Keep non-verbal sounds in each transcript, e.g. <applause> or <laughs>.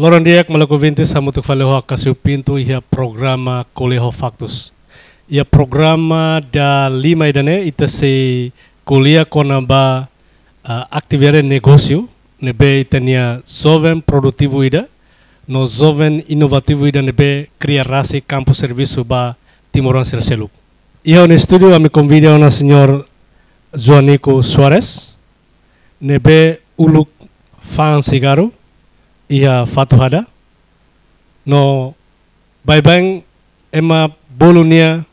Lorandiak malakuvinte sa mutuk faleho pintu ia programa koleho faktus. Ia programa da lima idane ita se kulia kona ba uh, aktivere negosio nebe itania soven produktivu ida no soven inovativu ida nebe kria rasi kampus servisu ba timoran serselu. Ia on estudio a konvidia ona senior Juanico Suarez nebe uluk fan sigaru. Iya Fatu fatuhada no bai bang ema bolonia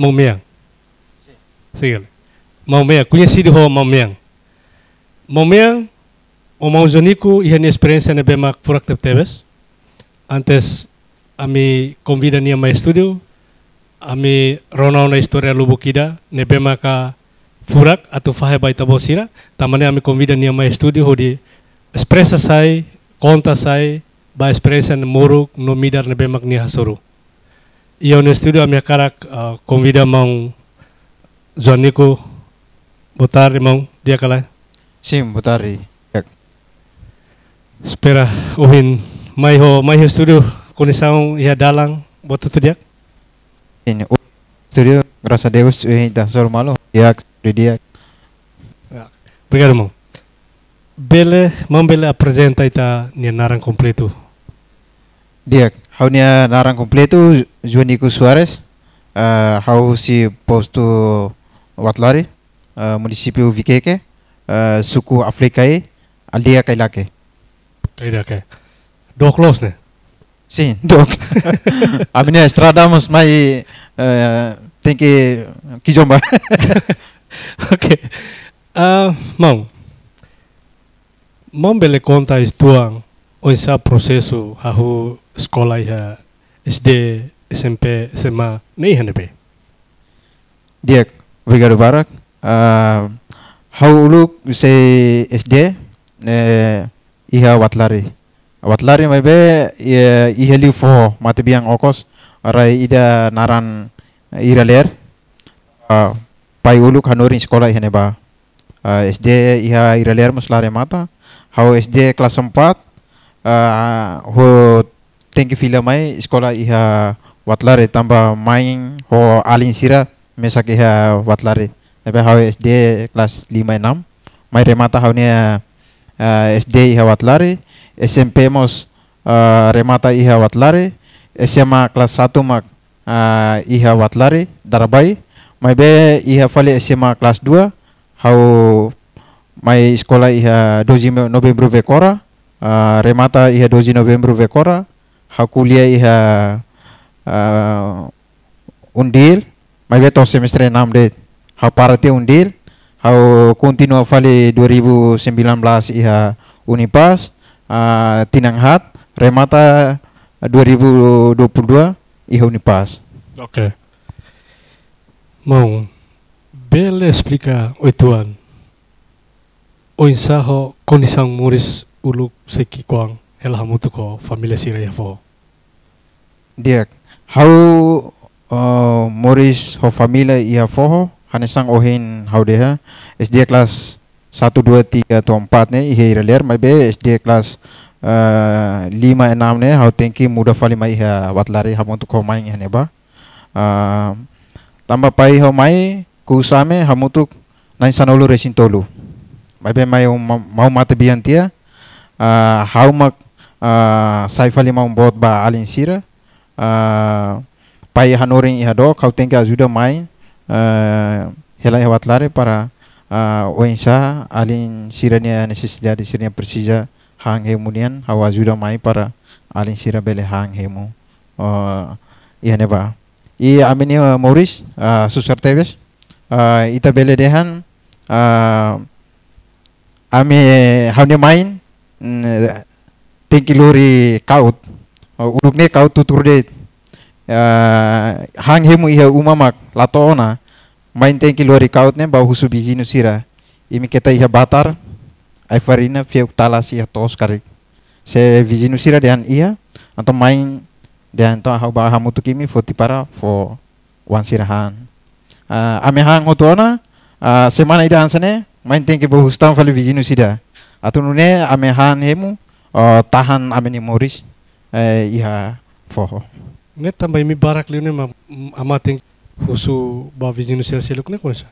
mau miang sigal mau miang kunya sidi ho mau miang mau miang o mau zoniku ia ni ne bema furak tep tebes antes ami convida nia mai studio ami rona na historia lubukida ne bema ka furak atau fahe baita tabosira tamane ami convida nia mai studio ho di expressa sai kontasai vice na muruk no midar na bemak ni hasuru ia ne studio ami karak uh, konvida mong zoniku botari mong dia kala sim botari yak spera uhin mai ho mai ho studio konisang ia dalang botu tu dia ini studio rasa deus uhin eh, dasor malo studio dia Obrigado, ya, irmão bele mambele presenta ita nia narang kompletu. Dia, hau nia narang kompletu Juanico Suarez, uh, hau si postu Watlari, uh, eh, município Viqueque, uh, eh, suku Afrikae, aldea Kailake. Kailake. Dok los ne? Si, dok. A <laughs> estrada mai uh, tem kijomba. Oke. <laughs> Okay. Uh, mau, Mombele conta tuang Oisa prosesu hahu escola ya SD, SMP, SMA, nei hanepe. Dia obrigado barak. Uh, hau uluk Say SD ne iha watlari. Watlari mai be iha liu fo biang okos arai ida naran ira ler. Uh, pai uluk hanorin sekolah ihane ba. SD iha ira ler muslare mata. Hau SD kelas 4 uh, eh, ho tengki fila mai sekolah iha watlare tambah main ho alin sira mesak iha watlare tapi SD kelas lima enam. mai remata hau nia uh, eh, SD iha watlare SMP mos uh, remata iha watlare SMA kelas satu mak uh, iha watlare darabai mai be iha fale SMA kelas dua hau mai sekolah iha doji November vekora uh, remata iha doji November vekora hakulia iha uh, undil mai beto semester enam de ha parate undil hau kontinua fale 2019 iha Unipas uh, hat remata 2022 iha Unipas oke okay. mau bela explica oituan oinsa ho kondisang muris uluk seki kuang elhamutu ko familia siraya fo dia how uh, muris ho familia ia fo ho hanesang ohin how deha sd kelas satu dua tiga atau empat ne ihe iraler mabe sd kelas uh, lima enam ne how tenki muda fali mai ha watlari lari ko main ne neba. uh, tamba pai ho mai kusame hamutu nain sanolu resin tolu babe mai um mau mata biantia ah, Hau mak uh, saifali mau bot ba alin sira uh, pai hanorin do kau tengke azuda mai uh, helai lare para uh, sa alin sirania necesidade sirania persija hang hemunian hau azuda mai para alin sira bele hang hemu uh, iha ba i iya, amini uh, mauris uh, susar tebes uh, ita bele dehan uh, ami ne main lori kaut ne kaut tutur de ya, hang hemu iha umamak lato ona main lori kaut ne bau husu biji nusira imi keta iha batar ai farina fiuk talas iha tos kari. se nusira de an iha atau main dan to hau ba hamu kimi foti para fo wan sirahan ame hang hotona semana ida sene main tengke bo hustam fali vizinu sida atunu ne ame han hemu tahan ame ni moris e, iha foho ne tamba imi barak liune ma ama teng husu ba vizinu sia seluk ne konsa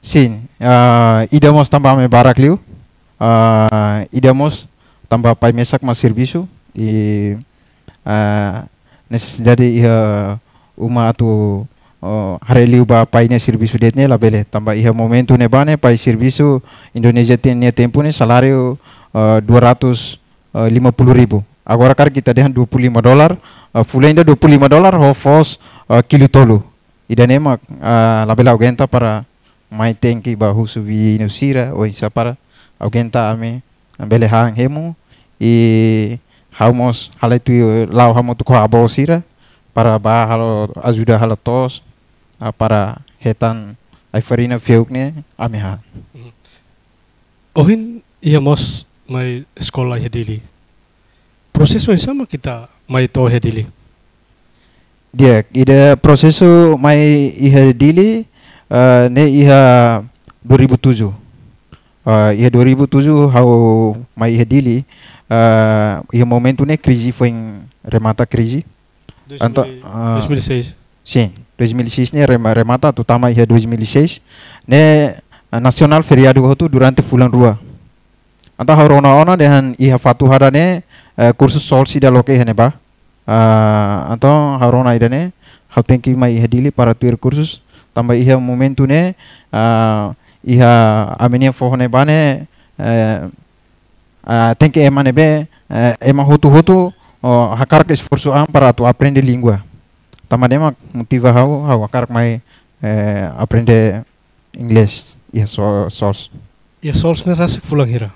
sin uh, idamos tamba ame barak liu idamos tamba pai mesak ma sirbisu i nes jadi iha uma atu Oh, hari liu ba ne serviço det ne labele tamba iha momentu ne bane pai serviço eh, Indonesia ten ne tempo ne salario eh, eh, lima 250 ribu agora kar kita dehan 25 dolar uh, full 25 dolar ho fos kilo tolu ida ne mak labela augenta para mai tenki ba husu vi nusira o isa para augenta ame bele hang hemu i hamos halai tu lau hamo tu ko abosira para ba halo ajuda halatos para hetan Iverina fiuk feuk ne mm-hmm. ohin ia mos mai sekolah hedili ya proses yang sama kita mai to hedili ya dia ide prosesu mai iha dili uh, ne iha 2007 uh, eh, iha 2007 hau mai iha dili uh, iha momentu ne krisi foi remata crise 2006 sim 2006 né remata tutama em 2006 né nasional feriado hotu durante fulan rua anta na ona dehan iha fatu harane eh, kursus sol sida loke hene ba anta haro ida idane hauten ki mai dili para tuir kursus tambah iha momentu ne iha amenia fohone ba eh, tenki tem que emanebe eh, ema hotu hotu hakar ke esforso am para tu aprende lingua mak motiva hau hau akarak mai eh, aprende inglês iha so, source iha source ne rasik fulang hira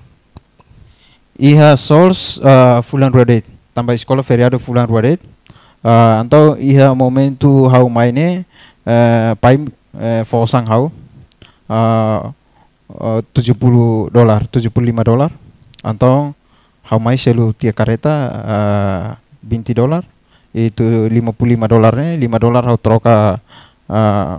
iha source uh, fulang ruadet tambah sekolah feriado fulang ruadet uh, eh, anto iha momentu hau mai ne uh, eh, paim uh, eh, fosang hau uh, tujuh puluh dolar tujuh puluh lima dolar atau how mai selu tiap kereta uh, binti dolar itu 55 dolarnya 5 dolar hau troka uh,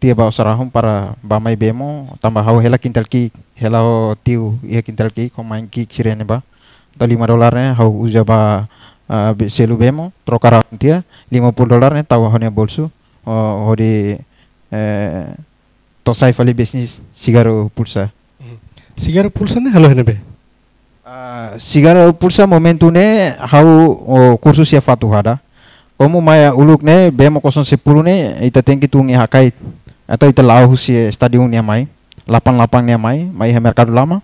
tia bau serahum para bamai bemo tambah hau hela kintal ki hela hau tiu ya kintal ki kau main ki sirene ba lima 5 dolarnya hau uja ba uh, selu bemo troka raun tia 50 dolarnya tawa honia bolsu uh, hodi eh, tosai fali bisnis sigaro pulsa hmm. sigaro pulsa ne halo hene be Ah, sigara pulsa momentu ne hau o kursus ya fatu hada. Omu maya uluk ne bema kosong sepuluh ne ita tengki tungi hakait atau ita lau husi stadion ne mai lapan lapan ne mai mai hemer kadu lama.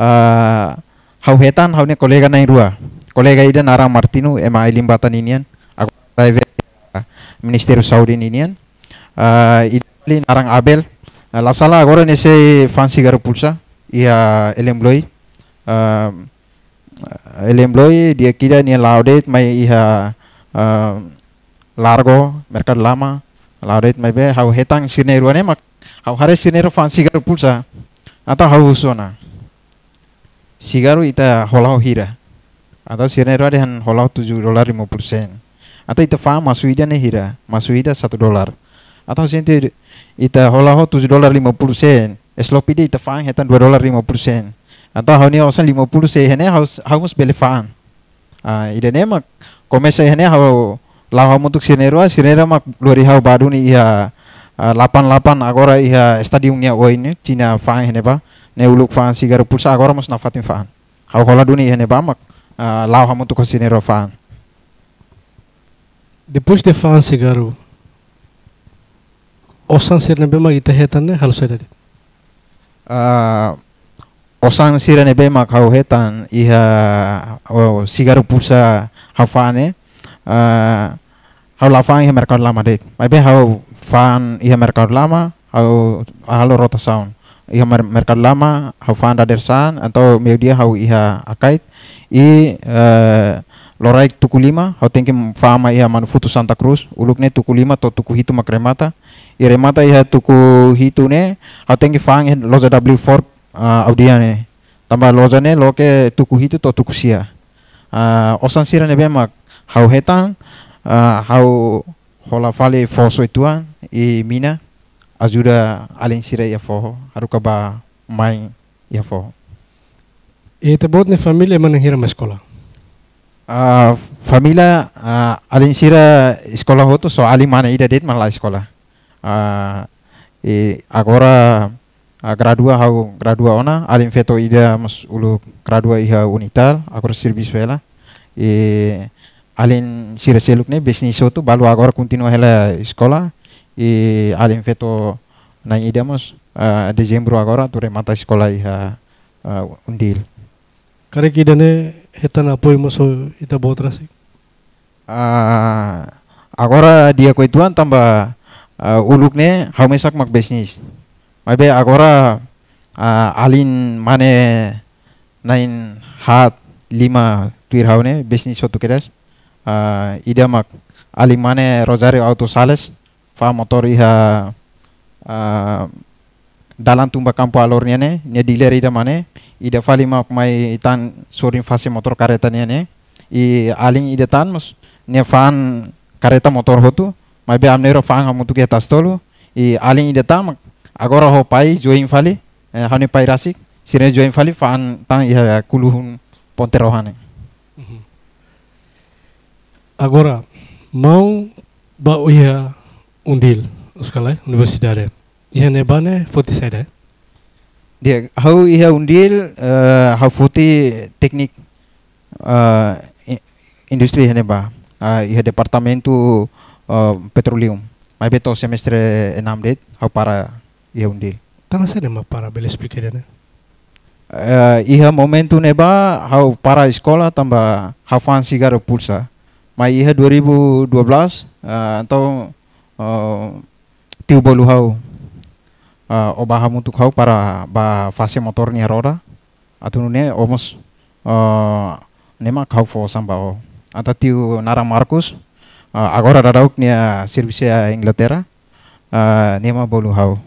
Uh, hau hetan hau ne kolega nai rua kolega ida nara martinu ema Limbatan inian aku private ah, ministeru saudi inian uh, lin arang abel uh, lasala agora nese fansi garu pulsa ia elemloi um, ehm, elem loi dia kira ni laudet mai iha um, largo merkat lama laudet mai be hau hetang sine ruane mak hau hare sine ru fansi gar pulsa atau hau usona sigaru ita holau hira atau sine ruade han holau tujuh dolar lima sen, atau ita fa masuida ne hira masuida satu dolar atau sente ita holau tujuh dolar lima puluh sen eslopide ita fa hetan dua dolar lima puluh sen Então, hau ni osan lima puluh sehene haus beli faan. Ah, ida nema mak kome sehene hau lau hau mutuk sinerua sinera mak lori hau baru ni ia ah, lapan lapan agora ia stadium ni awo ini Cina faan hene ba ne uluk faan sigar pulsa agora mas nafatin faan. Hau kola duni hene ba mak ah, lau hau mutuk sinera faan. push de faan sigaru, osan sirne bema ita hetan ne halusai dadi. Ah, osang sirene be ma kau hetan iha oh sigaru pulsa hafane uh, hau lafang iha merkau lama dek mai be hau fan iha merkau lama hau halo rota sound iha mer lama hau fan saan atau meu hau iha akait i uh, loraik tuku lima hau tengke fama iha futu santa cruz ulukne tuku lima to tuku hitu makremata iremata iha tuku hitu ne hau tengke fang loza w4 audiane tamba lojane loke tuku hitu to tuku sia osan sira ne bemak hau hetan hau hola fale foso ituan i mina azura alin sira ya fo haruka ba mai ia fo e te bot ne familia mana hira ma escola uh, alin sira skola hoto so ali mana ida det mala skola a e agora a ah, gradua hau gradua ona alim feto ida mas ulu gradua iha unital akor sirbis vela e alin sira seluk ne besni tu balu agora kontinua hela iskola e alim feto na ida mas a ah, dezembro agora ture mata iskola iha ah, undil kare kidane hetan apoy maso ita botrasik uh, agora dia koituan tamba uh, uluk ne hau mesak mak bisnis mabe agora uh, alin mane nain hat lima tuir haune bisnis sotu kedas uh, idamak alin mane rozari auto sales fa motor iha uh, dalam tumba kampu alor niane ne dealer ida mane ida fali mak mai tan sorin fase motor kareta niane i alin ida tan mas nia fan kareta motor hotu mabe amnero fan hamutu ke tas tolu i alin ida tamak agora ho pai join fali eh, hani pai rasik sirene join fali fan tang iha kuluhun ponte rohane mhm. agora mau ba iha undil uskala universitare iha bane futi sede dia hau iha undil uh, hau futi teknik uh, industri ne ba uh, iha departamentu uh, petroleum mai beto semestre enam det hau para ieunde iya, tana sene ma para bela expliquer dana uh, eh, iha momentu neba hau para sekolah tambah hafan sigara pulsa mai iha 2012 uh, atau uh, eh, tiu bolu hau uh, eh, obaham untuk hau para ba fase motor ni roda atau ne omos uh, nema kau fo samba o atau tiu nara Markus uh, agora dadauk nia servisia Inglaterra uh, nema bolu hau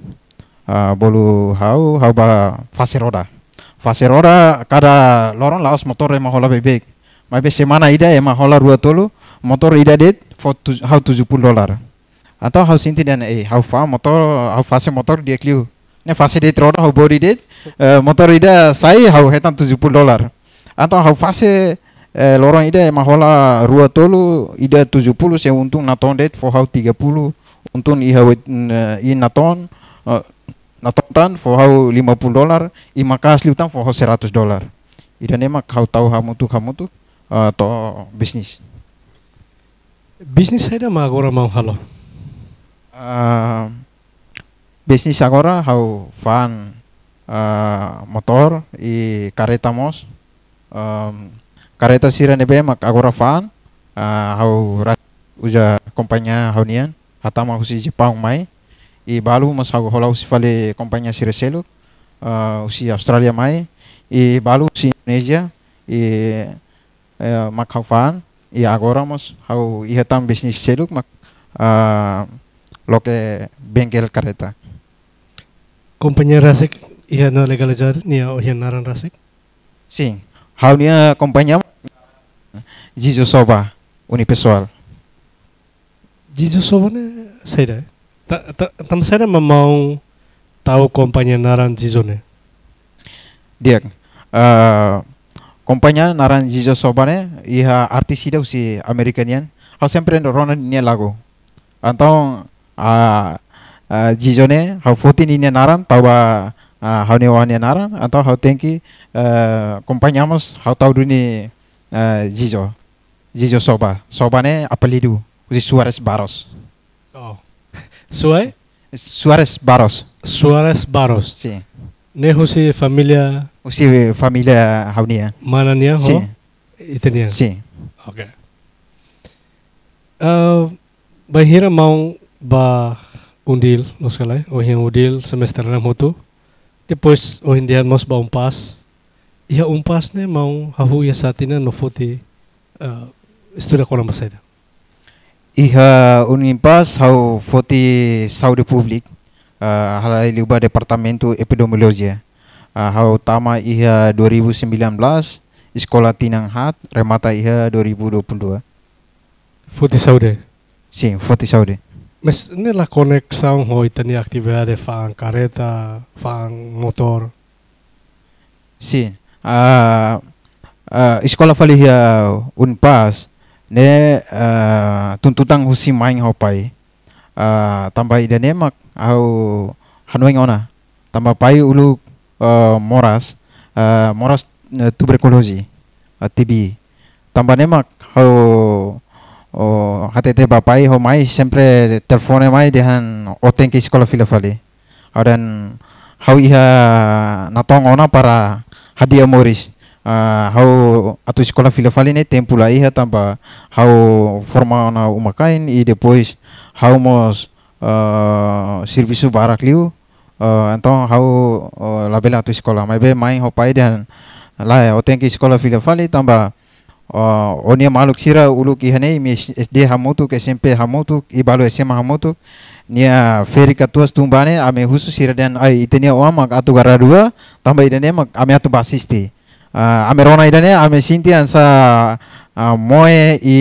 uh, bolu hau hau ba fase roda fase roda kada lorong laos motor yang e mahola bebek mai be semana ida yang e mahola dua tolu motor ida det hau tujuh puluh dolar atau hau sinti dan eh hau fa motor hau fase motor dia kliu ne fase det roda hau bori det uh, eh, motor ida sai hau hetan tujuh puluh dolar atau hau fase eh, lorong ida yang e mahola rua tolu ida tujuh puluh saya untung naton det for hau tiga puluh untung iha uh, eh, i naton uh, Nah, fo hau lima 50 dolar ima kasli utang fo hau 100 dolar dan mak kau tau kamu tuh kamu tuh eh, uh, to bisnis bisnis saya mah agora mau halo uh, bisnis agora hau fan uh, eh, motor i kareta mos um, kareta sirene be mak agora fan uh, rat uja hau haunian hatama husi Jepang mai I e balu mas holau si fale si Cirecelo, uh, si australia mai, I e balu si Indonesia, i e, uh, mak fan, i agora mas hau i hetam bisnis seluk mak uh, loke bengkel kareta. Kompanya rasik iya no legal jar nia o naran rasik. Si, hau nia kompanya Jijo Soba, unipesual Jijo Soba ne saida. Tak, ta, tak séria mamão kompanya o companhia dia eh, kompanya Narang naranjizo sobane iha artis idau si americanian hau sempre ronan ini lagu. Atau uh, jizone hau fotin ini naran tawa uh, hau ne Narang naran antau hau tenki uh, e, kompanya mas hau tau duni uh, e, jizo jizo soba sobane apelidu usi Suarez baros oh Sue? Suarez Barros. Suarez Barros. Sí. Ne husi familia. Husi familia jaunia. Manania ho. Sí. Itania. Sí. Okay. Uh, bahira mau ba undil no sekali. Oh yang undil semester enam itu. Depois oh indian mos ba umpas. Ia umpas ne mau hahu ya satina no foti. Uh, Estudia kolam Iha Unimpa hau foti saudi publik uh, halai liuba departamento epidemiologia. Uh, hau tama iha 2019 sekolah Tinang Hat remata iha 2022. Foti saúde. Sim, foti saúde. Mas nela conexão hoi tani de fang kareta fang motor. Sim. Uh, ah, uh, ah, escola falia Unpas ne uh, eh, tuntutang husi main hau pai uh, tambah ida nemak au hanueng ona tambah pai ulu uh, moras uh, moras uh, tuberkulosi uh, TB tambah nemak hau o oh, hatete bapai ho mai sempre telefone mai dehan oteng ke sekolah filafali dan hau iha natong ona para hadiah moris uh, hau atau sekolah filafali ne tempo lá ia tamba hau forma na uma cain depois hau mos uh, ah, serviço barak liu uh, ah, então hau uh, labela atu sekolah mas bem mãe pai dan lae o tenki sekolah filafali filha tamba uh, onia maluk sira uluk ihane mi SD hamutu SMP hamutu ibalu SMA hamutu nia feri katuas tumbane ame husu sira dan ai itenia oamak atu garadua tamba idene mak ame atu basisti uh, ame rona idane ame sinti ansa uh, moe i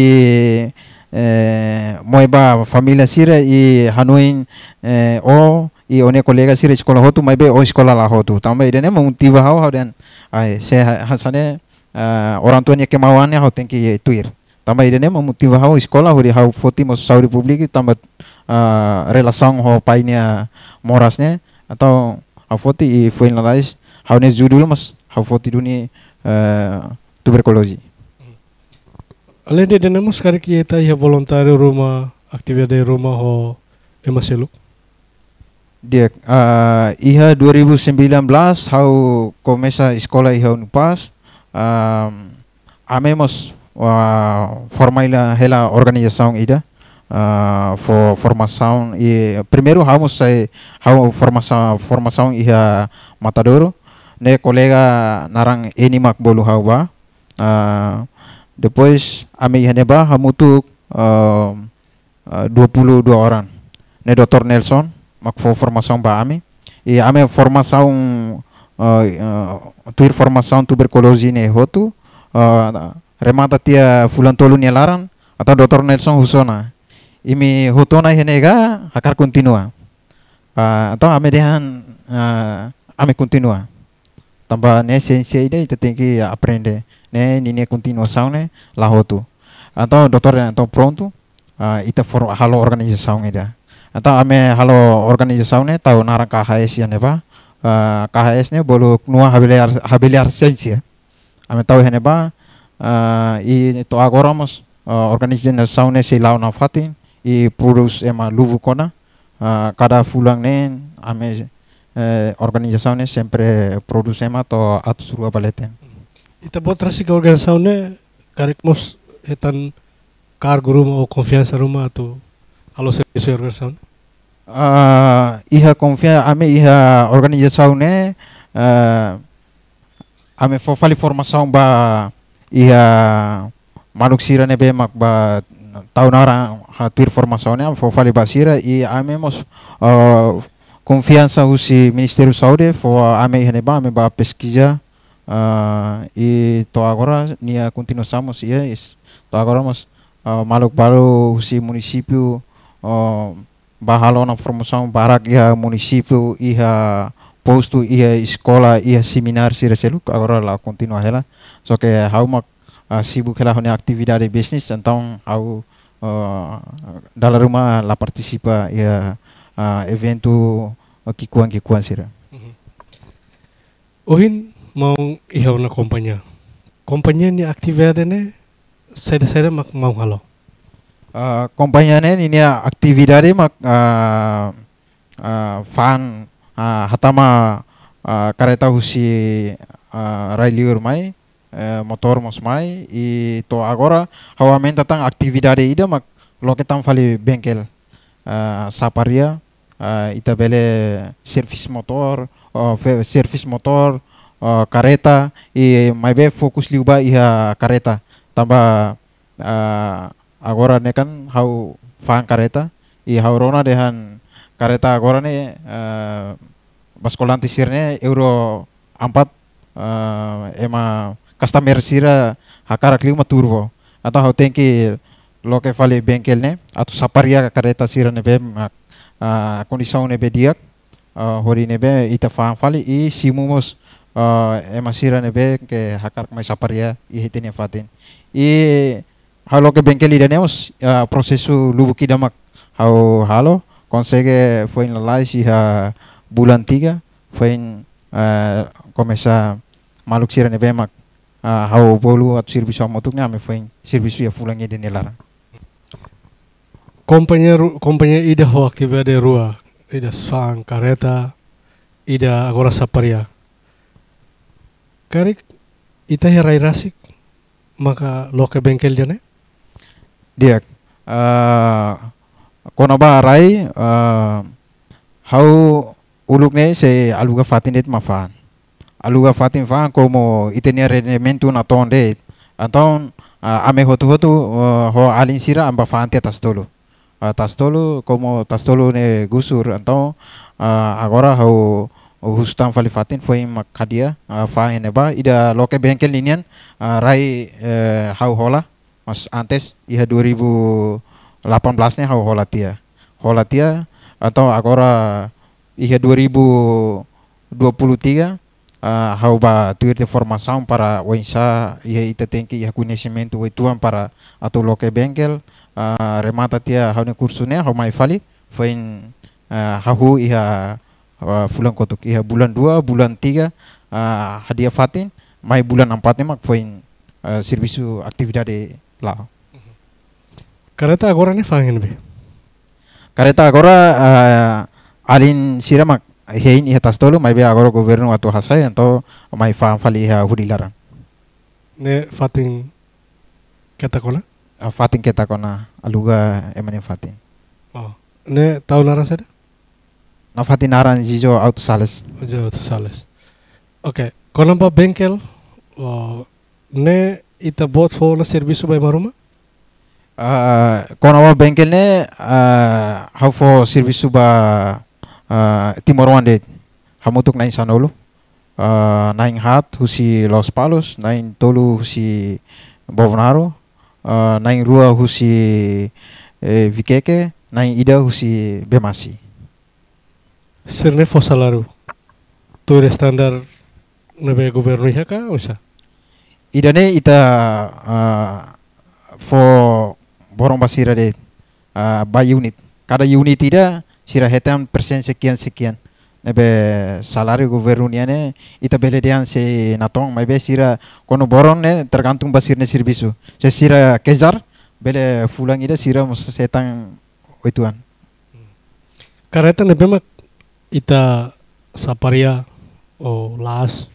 eh, moe ba familia sire i hanuin eh, o i one kolega sira skola hotu mai be o skola la hotu tamba idane mung tiba hau hau dan ai se hasane uh, orang tuanya kemauannya hau tengki tuir tamba idane unti tiba hau escola huri hau foti mo sauri publik tamba uh, relação ho painya morasne atau hau foti i lalais hau ne judul mas hau foti dunia uh, eh, tuberculose. Ale de denamos cara ki eta ia voluntário Roma, de Roma ho emaselo. Dia uh, iha 2019 hau komesa sekolah iha Unpas um, eh, amemos wa formaila hela organisasaun ida uh, for formasaun i primeiro hamos sai hau formação formação iha doro ne kolega narang eni mak bolu hawa uh, ah, depois ami hene ba hamutuk ehm, eh, dua puluh dua orang ne Dr. Nelson mak fo formação ba i e ame formação uh, eh, uh, eh, tuir formação tuberculose ne hotu uh, remata tia tolu ne laran atau Dr. Nelson husona imi hotona ga hakar kontinua uh, ah, atau ame dehan uh, ame kontinua tamba ne sensei ide ite ya aprender ne nini continuação né lá atau atau doutor atau prontu uh, ite for halo organisasi organização ida atau ame halo organisasi né tau narang KHS ya neba uh, KHS ne bolu nua habiliar habiliar sensei ya. ame tau hene ya ba uh, i to agoramos mas uh, organização ne si lau na fatin i purus ema luvu kona uh, kada fulang ne ame eh, produce ma to atau surua baleten. Ita rasi rasik organizationnya karek mos etan kar guru mo confianza rumah atau halo servicio organización. Uh, ah, iha konfia ame iha organizacionnya uh, eh, ame fofali formasaun ba iha manuk sirane be mak ba tahun orang hatir formacionnya ame fofali basira i ame mos uh, confiança husi Ministério da Saúde for ame ba ame ba pesquisa uh, e to agora nia continuamos ia yeah, is to agora mas uh, maluk baru husi município uh, bahalo na promoção barak ia município ia posto ia escola ia seminar si reseluk agora lá continua so ke que mak uh, sibuk ela hone atividade bisnis tentang au uh, dalam rumah la partisipa ia uh, ah, evento ah, kikuan kikuan sira mhm. ohin mau ihau na kompanya kompanya ni ada ne saya saya mak mau halo uh, kompanya ne ini aktivera mak uh, uh, fan uh, hatama uh, kareta husi uh, railiur mai eh, motor mos mai i to agora hawa men tatang aktividade ida mak loketan fali bengkel uh, saparia uh, bele servis motor, uh, eh, service motor, uh, kareta, mai be fokus liuba iha kareta. Tambah uh, agora ne kan hau fan kareta, i hau rona dehan kareta agora ne uh, baskolanti sirne euro 4 uh, ema customer sira hakara klima turbo. Atau hau tengki loke fale bengkel ne atau saparia kareta sira ne bem kondisi ini nebe diak uh, hori nebe ita faham fali i simumus uh, emasira be ke hakar mai saparia i hitine fatin i halo ke bengkel ini neos prosesu lubuki damak hau halo konsege fain lalai sih ha bulan tiga fain komesa começa maluk sira be mak uh, hau bolu at sirbisu amatuknya me fain sirbisu ya fulangi dinilarang kompanya kompanya ida <laughs> waktu akiba de rua ida sfang kareta ida agora saparia karik ita herai rasik maka loke bengkel jane dia uh, ba rai uh, eh, hau uluk ne se aluga fatin fatinet mafan aluga fatin fan komo itenia rendimento na tonde anton uh, ame hotu hotu uh, ho alinsira amba fante atas dulu uh, tas tolu como tas tolu ne gusur atau uh, ah, agora hau hustam fatin foi makadia ah, fa ne ba ida loke bengkel linian rai eh, hau hola mas antes iha 2018 nya hau hola tia hola tia atau agora iha 2023 hau ba tuir formasang para wensa ia ita tenki kunesimento wai tuan para atau loke bengkel Ah, remata tia hauni kursune hau mai fali fain ah, hahu iha ah, fulan kotuk iha bulan dua bulan tiga hadiah fatin mai bulan empat mak fain servisu servisu aktividade la kareta agora ne fangin be kareta agora alin siramak hein iha tastolo mai be agora governo atu hasai anto mai fam fali iha hudilaran ne fatin kata katakola Eh, fatin keta kona aluga emani fatin oh ne tau naran sada na fatin naran jijo auto sales jijo auto sales oke kona ba bengkel oh ne ita bot fo na servisu bai maruma uh, eh, kona ba bengkel ne uh, hau fo servisu ba uh, timor wande hamutuk nain Sanolo, uh, nain hat husi los palos nain tolu husi bovnaro uh, ah, nain rua husi eh, vikeke nain ida husi bemasi sirne fosalaru re standar nebe ya ka usah ida ne ita uh, fo borong basira de uh, by unit kada unit ida sira persen sekian sekian ebe salario governo e, ita beledian se natong ma be sira kono boron ne tergantung basir ne servisu se sira kezar bele fulang ida sira mos setang oituan kareta ne bemak ita saparia o las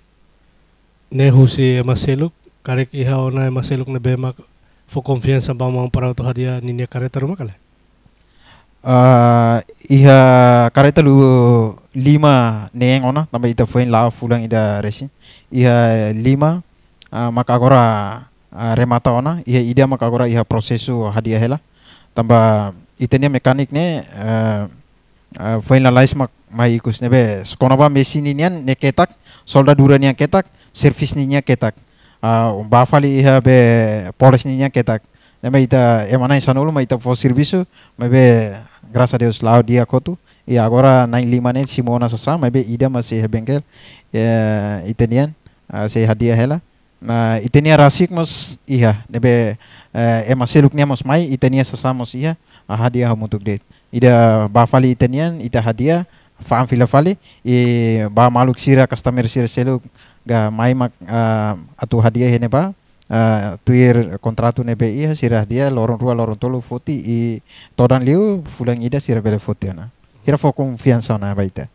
ne husi e maseluk karek iha ona e maseluk ne mak fo confiança ba mang para to hadia ninia kareta rumah kala uh, iha karita lu lima neng ona tambah ita foin la fulang ida resi iha lima uh, maka gora uh, eh, remata ona iha ida maka gora iha prosesu hadiah hela tambah itenia mekanik ne uh, uh, foin la lais mak mai ikus nebe ba mesin inian ne ketak solda yang ketak servis ninya ketak uh, bafali iha be polis ninya ketak Nama ita yang sanulu ma ita fosir bisu ma graças a Deus lá o dia coto e agora na lima nem Simona sasa mas bem ida mas se que é, eh, itenian ah, se hadia hela na itenia rasik mas iha nebe é eh, mas seluknya mas mai itenia sasa mas iha ah, hadia hamutuk de ida bafali itenian ita hadia faam fila fali e ba maluk sira customer sira seluk ga mai mak uh, atu hadiah hene ba uh, tuir kontratu ne si iya sirah dia lorong rua lorong tolu foti i todan liu fulang ida sirah bele foti ana hira fo confiança na baita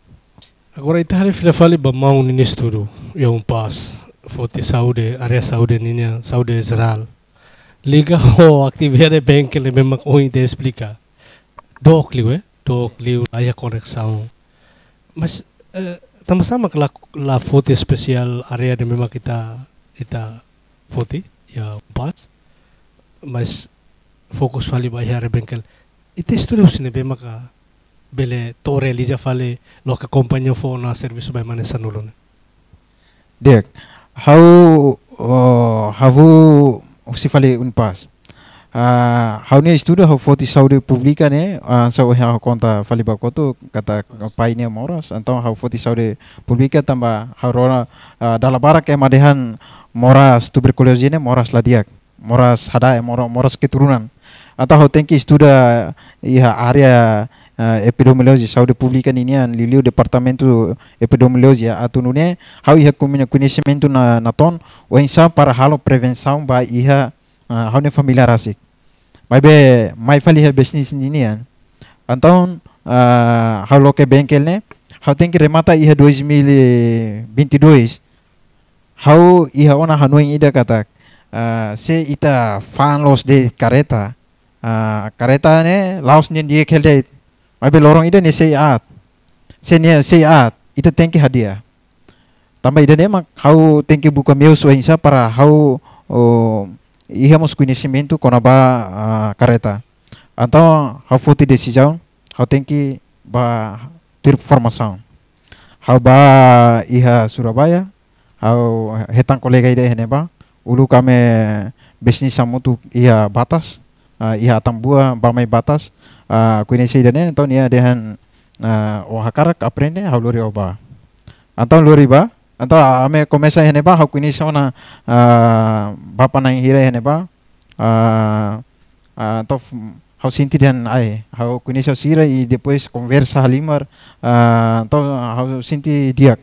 agora ita hari fira fali bamau nini sturu ya pas foti saude area saude nini saude Israel liga <laughs> ho aktivere bank le memak oi te explica dok liu eh? dok liu aya sau mas uh, eh, sama-sama la, la foto spesial area de memang kita kita Foti ya pas, mas fokus fali ba bengkel. Itu ite studio usine be maka bele tore lija vali loka kompanyo fo na service bai mane sanulun dek how uh, havu vali un pas Ah, hau ne studio hau foti saudi publika ne uh, sau eh. ah, hau konta bako tu kata pai ne moras antau hau foti saudi publika tamba hau rona uh, barak ema eh, madehan moras tuberkulosis ne moras ladiak moras hada eh, moras, moras keturunan atau hau tengki studio iha area uh, epidemiologi saudi publika ni nian liliu tu epidemiologi ya, atau ne hau iha conhecimento tu na naton o sa para halo prevensaun ba iha uh, hau ne familiar asik mai be may fali he business ni nian então ke Bengkel loke benkel né how tem que remata binti 2022 Hau, iha ona hanoing ida kata. uh, se ita fan los de kareta uh, kareta ne laos nian dia kelde may be lorong ida ne se at se nia se at ita tem que hadiah tambah ida ne mak hau tem que buka meus para hau. oh, íamos conhecimento com a carreta. Então, a desi decisão, eu tenki ba ter formação. Hau ba iha Surabaya, hetang kolega colega ihene ba ulu kame bisnis samutu iha batas, iha tambua mai batas, ida ne, então ia dehan uh, ohakarak aprende lori oba. Então lori ba, anto ame komesa hene ba hakuni sona bapa nai hire hene ba to hau sinti den ai hau kuni sa sira i depois conversa halimar to hau sinti diak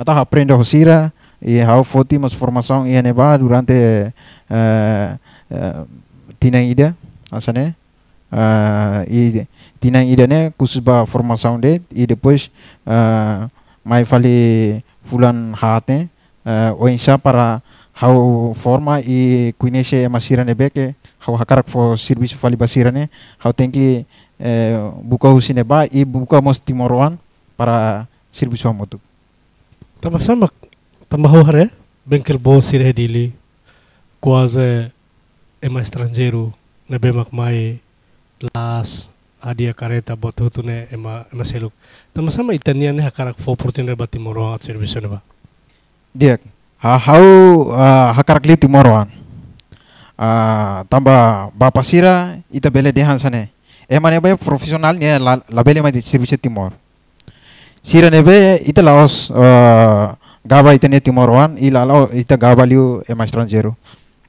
atau prenda hau sira i hau foti mas formasong i hene ba durante tina ida asane i tinang ida ne khusus ba formação de i depois mai fali pulan hate uh, eh, o para hau forma i kuinese masira ne beke hau hakarak fo sirbisu fali basira ne hau tenki uh, buka husine ba i buka mos timoroan para sirbisu amotu tama hau hare bengkel bo sirhe dili quase e estrangeru nebe na mak mai las adia kareta bot hutune ema ema seluk sama itania ne hakarak fo portune bat timoro at service ne ba dia ha hau hakarak li timoro uh, tamba bapa sira ita bele dehan sane ema ne ba profesional ne la, bele ma di service timor sira ne be ita laos gaba ita ne timorwan ila lao ita gaba liu ema estrangeiro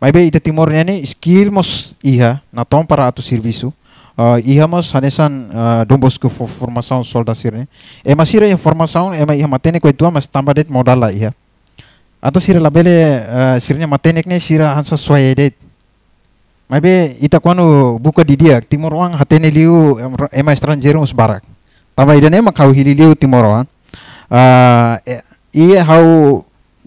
Mai be ita timor ne skill mos iha na tom para atu servisu uh, ihama sanesan uh, dombosku formação soldasirne ema formasaun e eh, ema eh, ihama matene ko tua mas tamba det modal la iha Atau sira labele uh, sirnya matenek ne sira hansa det mabe ita kwanu buka didiak timor wang hatene liu ema estrangeiro us barak tamba idane ma kau hililiu timor wang uh, e, ia hau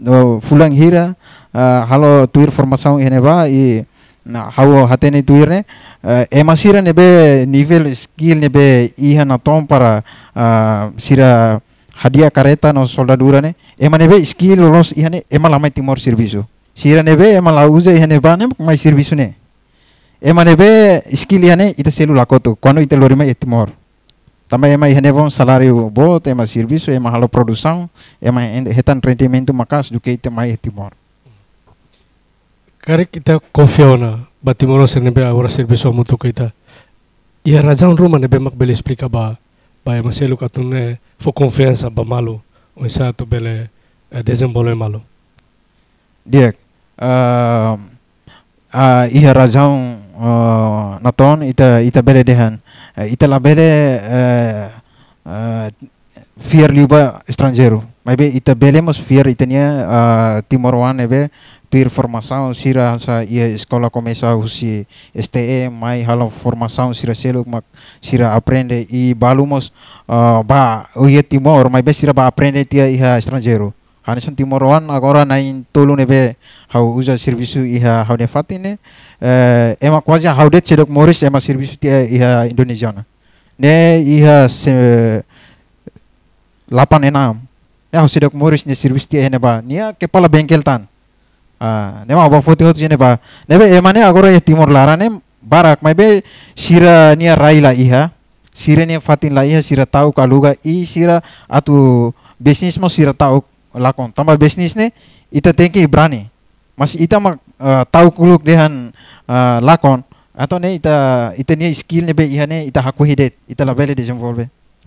uh, fulang hira uh, halo tuir ihene eneva i. na hawa hatene duirne uh, e masira nebe nivel skill nebe iha na tom para uh, sira hadia kareta no soldadura ne e manebe skill los iha ne e malama timor servisu sira nebe e malauze iha ne banem mai servisu ne e manebe skill iha ne ita selu lakotu kono ita lorima e timor tama e mai iha ne bom salario bot e ma servisu e ma halo produsan e ma hetan rendimento makas duke ita mai timor Kare kita kofiona batimono senebe awra serbe so mutu kita. Ia rajang rumah nebe mak bele explica ba ba masih lu katune fo confianza ba malu. isa to bele eh, dezembolo malu. Diek, Uh, eh, uh, eh, ia rajang uh, naton ita ita bele dehan. Uh, ita la bele uh, uh, liba estrangeiro maybe ita belemos fier itania uh, Timor One ebe tuir formasaun sira sa ia komesa husi usi STE mai halo formasaun sira seluk mak sira aprende i balumos uh, ba uye Timor maybe sira ba aprende tia iha estrangeiro hanesan Timor One agora nain tolu nebe hau uja servisu iha hau ne fatine uh, eh, ema kwaja hau det cedok moris ema servisu tia iha Indonesiana ne iha se, lapan enam ya hosidok moris servis dia hene ba nia ya, kepala bengkel tan ah ne ma foto foti hot jene ba ne be emane eh, agora ya timor lara ne barak maibe be sira nia ya, lah iha sira nia ya, fatin la iha sira tau kaluga i sira atu bisnis mo sira tau lakon tamba bisnis ne ita tengki berani masih ita mak uh, eh, tau kuluk dehan uh, eh, lakon atau ne ita ita nia skill ne be iha ne ita haku hidet ita la bele de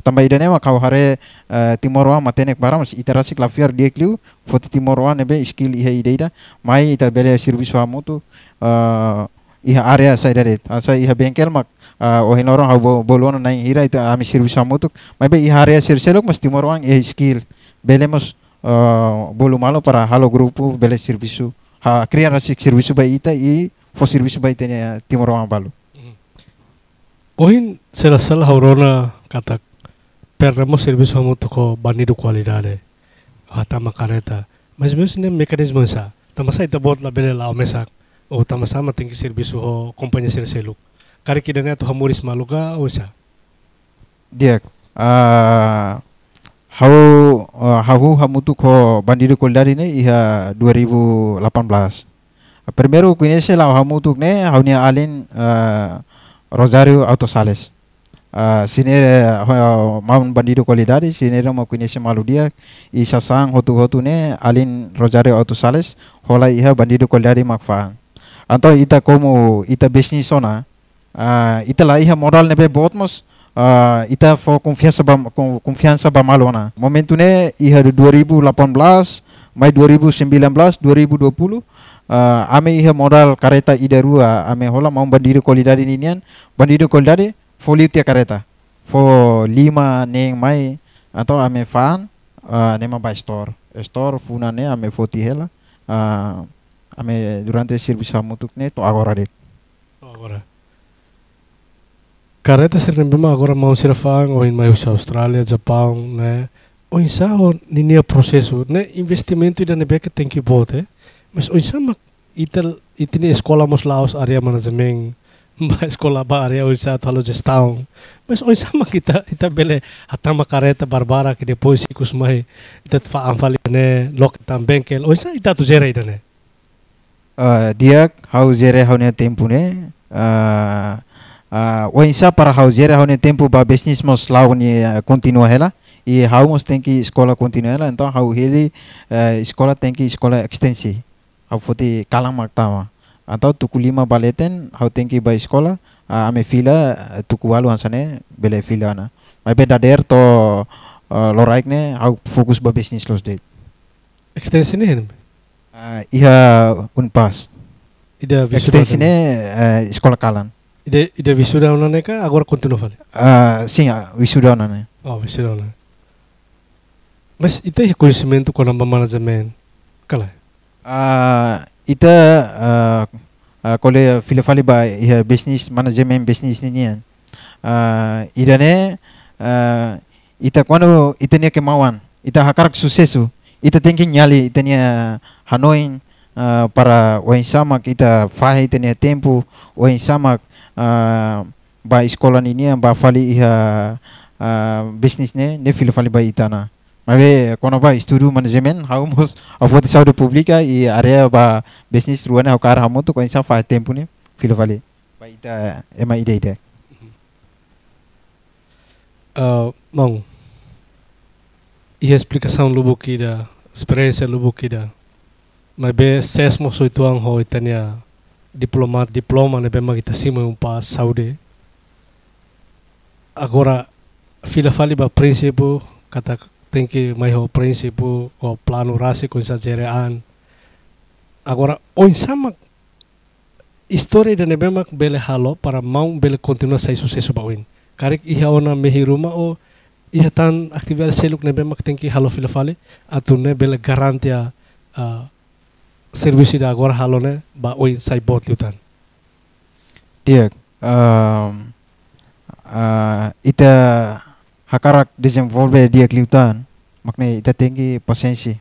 tambah idane mah kau hare uh, timor wa matene baram iterasi klavier dia kliu foto timor wa nebe skill iha ida mai ita bele servis wa mutu eh, iha area saida dari asa iha bengkel mak uh, eh, ohin orang hau bolon nai hira ita ami servis wa mutu mai be iha area sirselok mas timor wa iha skill bele mas uh, bolu malo para halo grupu bele servisu ha kriya rasik servisu bayi ita i fo servisu ba ita timor wa balu Ohin serasal haurona katak perremo serviço amu toko bani do qualidade hata macareta mas mesmo nem mecanismo sa tamasa ita bot la bele lao mesa o tamasa ma tingi servisu ho companhia ser selu kare kidane to hamuris maluga sa dia ah Hau hau hahu hamu tu ko bandiru kuldari ne iha 2018. primero kuinese lá o hamu tu ne hau ni alin Rosario Auto Autosales sinere uh, maun bandido kolidari sinere ma kuine se maludia i sasang hotu hotu ne alin rojare otu sales hola iha bandido kolidari makfa anto ita komo ita bisnis sona ita la iha moral nebe bot mos ita fo konfiansa ba konfiansa ba malona momentu ne iha 2018 mai 2019 2020 uh, ame iha moral kareta ida rua ame hola mau bandiru kolidari ninian bandiru kolidari fo liu tia kareta fo lima neng mai atau ame fan uh, ah, ma ba store store funa ne ame fo tihela uh, ah, ame durante serviço mutuk ne to agora dit agora kareta ne rembema agora mau sir fan ou em mai Austrália ne, né ou em sao ninia proseso ne investimento ida nebe que tem que bote eh. mas in sa ma itel itini eskola mos laos area manajemen mas ya, eu está falou gestão mas hoje sama kita kita bele hatta makareta barbara que poisi se kita fa amfalene lok tam bengkel hoje kita tu jere idane uh, eh, dia hau jere hau ne tempo ne uh, uh, para hau jere hau ne tempo ba business mos lau ni kontinua continua hela e hau mos tem que escola continua hela então hau hili uh, skola tengki skola ekstensi hau foti kalamak tawa atau tuku lima baleten hau tengki bai sekolah uh, ame fila tuku walu ansane bele fila ana mai beda der to uh, loraik ne hau fokus ba bisnis los de Ekstensi ne uh, iha unpas ida extension ne uh, sekolah kalan ida ida wisuda ne ka agora kontinu fale uh, singa wisuda ne oh wisuda ona mas ita conhecimento com o manajemen, cala. Ah, ita uh, uh, kole filafali ba iha business mana jemen business ni nian uh, irane ita kwano ita nia kemauan ita hakarak susesu ita tengki nyali ita nia hanoin para wain samak ita fahe ita nia tempu wain samak ba sekolah ni nian ba fali iha uh, business ne ne filafali fale ba itana mabe kono ba studio management how mos avot sa do publica e area ba business ruana hokar hamo tu koinsa fa tempo ne filo vale ba ita ema ide ide uh, bom explicação lubu que experiência lubu que da mas be ses mo so tuang ho itania diplomat diploma ne be magita simo um pa saúde agora fila fali ba princípio kata tem que prinsipu, o princípio o plano race com agora o insama história da nebema bele halo para mau bele continua sai sucesso bawin karek iha ona mehiruma o iha tan aktivar seluk nebema tem que halo filafale ne bele garantia uh, servisi da agora halo ne ba o sai bot lutan dia um, uh, ita hakarak desenvolve dia kliutan makne ita tinggi pasensi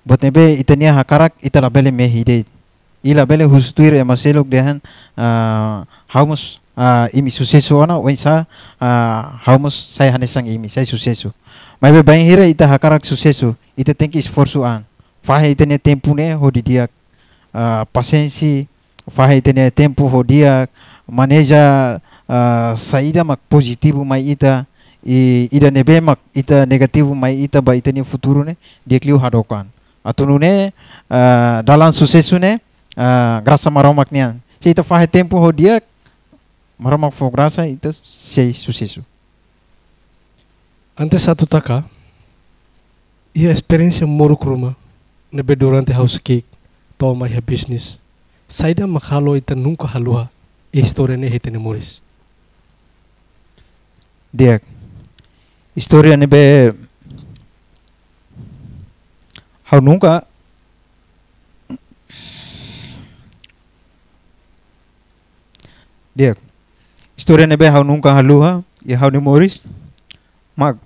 buat nebe itania hakarak ita labele mehide ila bele hustuir maseluk dehan uh, haumus ah, imi sucesso ona wensa uh, ah, haumus sai hanesang imi sai mai maibe bain hira ita hakarak sucesso ita tinggi esforsu an fahe itania tempu ne hodi dia pasensi fahe itania tempo dia maneja saida mak positibu mai ita e ida ne mak ita negatif mai ita ba ita ni futuru ne kliu hadokan atunu ne dalam suksesu ne grasa maromak nian se ita fahe tempo ho dia maromak fo grasa ita se suksesu ante satu taka ia moruk rumah ne be durante house cake to mai business saida makhalo ita nungko halua e nih ne hetene moris Dia, historia bag be jo nungka Dia historia bag be jo nungka haluha Ia ya ni memoris mak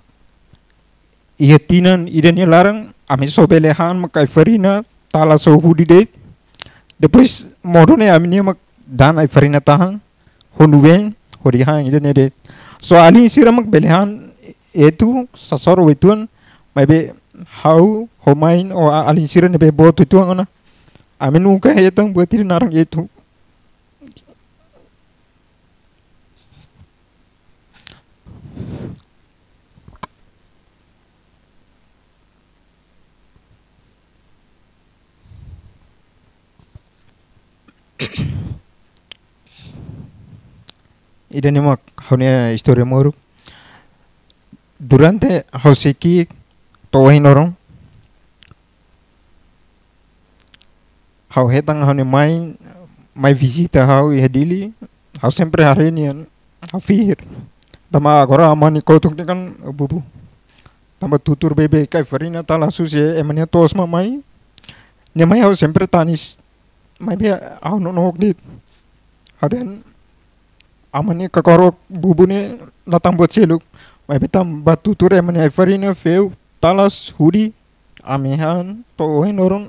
ia tinan ni larang ami lehan makai farina tala hudi de depois modone amini mak dan ai farina tahan ben hori han ni de so ali siramak belehan itu sasoro wetuan maybe how homain o alinsiran be bot itu ngana amin uka ya tang buat ini narang itu <coughs> Ida hau ni eh, histori moruk durante Josiki tohinoron hau hetang hau mai mai visita hau hedili hau sempre harenian hau fihir tama agora amani kotuk kan bubu tama tutur bebe kai farina tala susie emania tosma mai ne mai hau sempre tanis mai be hau no nok dit hau den amani kakorok bubu ne latang buat seluk mai betam batu tur e mani farina feu talas huri amehan to ame oron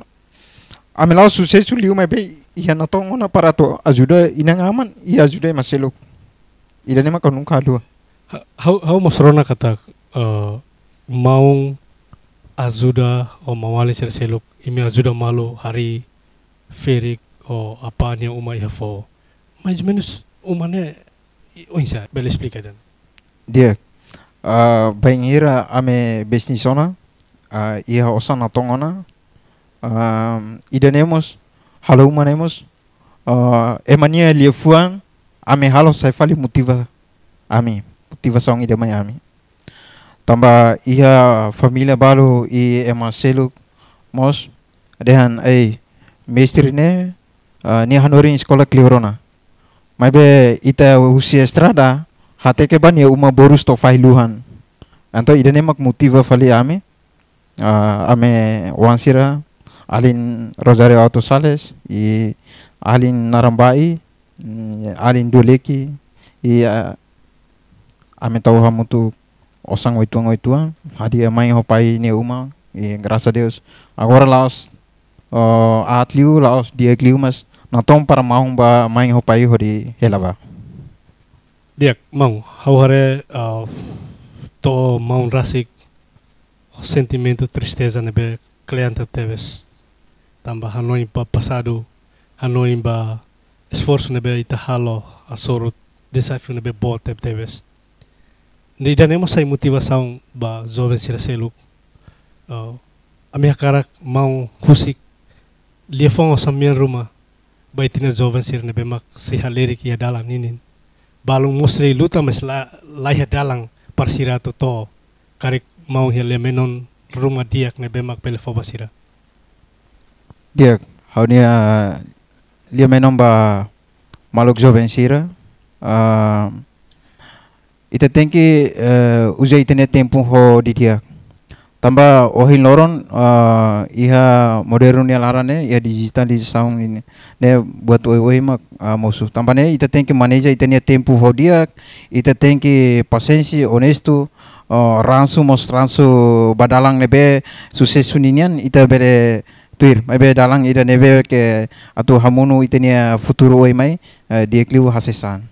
su sesu liu mai be ia na tong ona para to ajuda inang aman ia ajuda maselo ida ne konung kalua hau how masrona kata uh, maung azuda o mawali ser seluk imi azuda malu hari ferik o apa uma ia fo mas uma umane oinsa bela explica dia uh, bain hira ame besnisona uh, iha osana tongona uh, idanemos halaumanemos uh, emania liefuan ame halo saifali motiva ami song ida mai ami tamba iha famili balo i ema seluk mos dehan ai mestre ne uh, ni hanorin sekolah kliorona mas be ita usia estrada ke ban ya uma borus to failuhan anto idene mak motiva fali ame uh, ame wansira alin rosario auto sales i alin narambai alin duleki, i uh, ame tau hamutu osang oituang oituang hadi amai hopai ne uma e graças Deus agora laos uh, atliu laos dia mas natom para ba main hopai hori ba diak mau hau hare uh, to mau rasik sentimento tristeza nebe cliente teves tamba hanoi ba pasado, hanoi ba esforso nebe ita halo soro desafio nebe bo teb teves ni danemo sai motivação ba jovem siraseluk uh, a minha cara mau husik liefong samien ruma baitina zovensir sir nebe mak sihaleri kia dalang ninin balung musri luta mesla laiha dalang parsira tu to karik mau hile ya menon rumah diak ne bemak pele fobasira diak hau nia lia menon ba maluk joven sira uh, ita tenki uh, uja itene ho di diak Tambah ohin loron, uh, eh, iha alaran larane ya digital di saung ini ne buat oi oi mak uh, eh, musuh tamba ne ita tengki maneja ita nia tempu hodiak ita tengki pasensi onestu uh, eh, ransu mos ransu badalang nebe sukses suninian ita bere tuir mebe dalang ida nebe ke atau hamunu ita nia futuro oi mai uh, dia kliu hasesan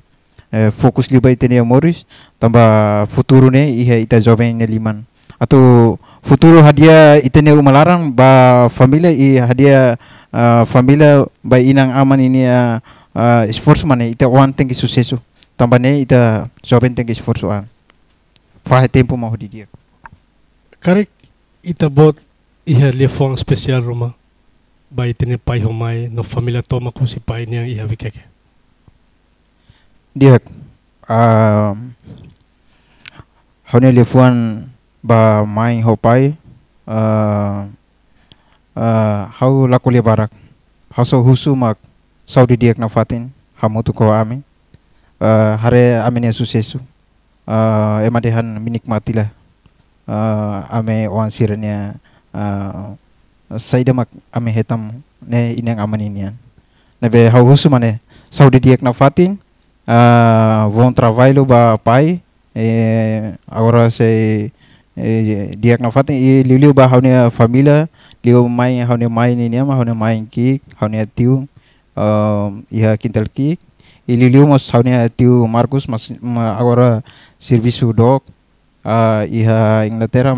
uh, fokus liba ita nia moris Tambah futuro ne iha ita ne liman atau futuro hadia itene umalarang ba família i hadia uh, família ba inang aman ini uh, uh, esforço mane ita wan tem que sucesso ne ita jovem tem que an faz tempo mau di dia karek ita bot iha lefong spesial roma ba itene pai homai no família toma kusi pai nia iha vikeke dia uh, Honey Lefuan ba mai ho pai uh, eh, uh, eh, hau laku barak so husu mak saudi diak na fatin hamutu ko ami uh, hare amin yesu sesu uh, emadehan lah, uh, ame wan sirnya uh, saida mak ame hetam ne inang amaninian be hau husu mane saudi diak na fatin uh, von travailo ba pai e agora se Eh, diak na fatin i eh, liu liu ba famila liu mai ni mai ni niam ni mai ki haune tiu um, iha kintal ki i liu liu mas ni atiu markus mas agora servisu dok ah, iha inglaterra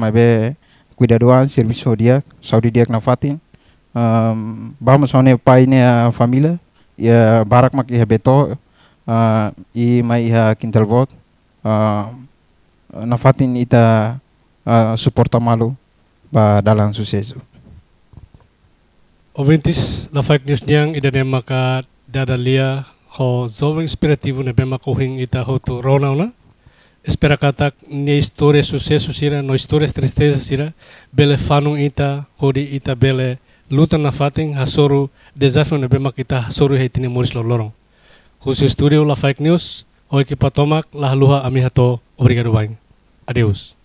kuida doan servisu dia saudi diak na fatin um, ba mas ni pai ni famila ya barak mak iha beto ah, i mai iha kintal bot ah, nafatin ita Eh, support malu ba dalang sucesso. Oventis la Fake News ida idanema ka dadalia ho zoving inspirativo ne bema kohing ita ho tu rona na espera katak ne historia sucesso sira no historias tristeza sira bele fanung ita di ita bele luta na fating hasoru desafio ne bema kita hasoru heitini moris lorong Khusus Studio La Fake News, Oiki Patomak, Lah Luha Amihato, Obrigado Bang. Adeus.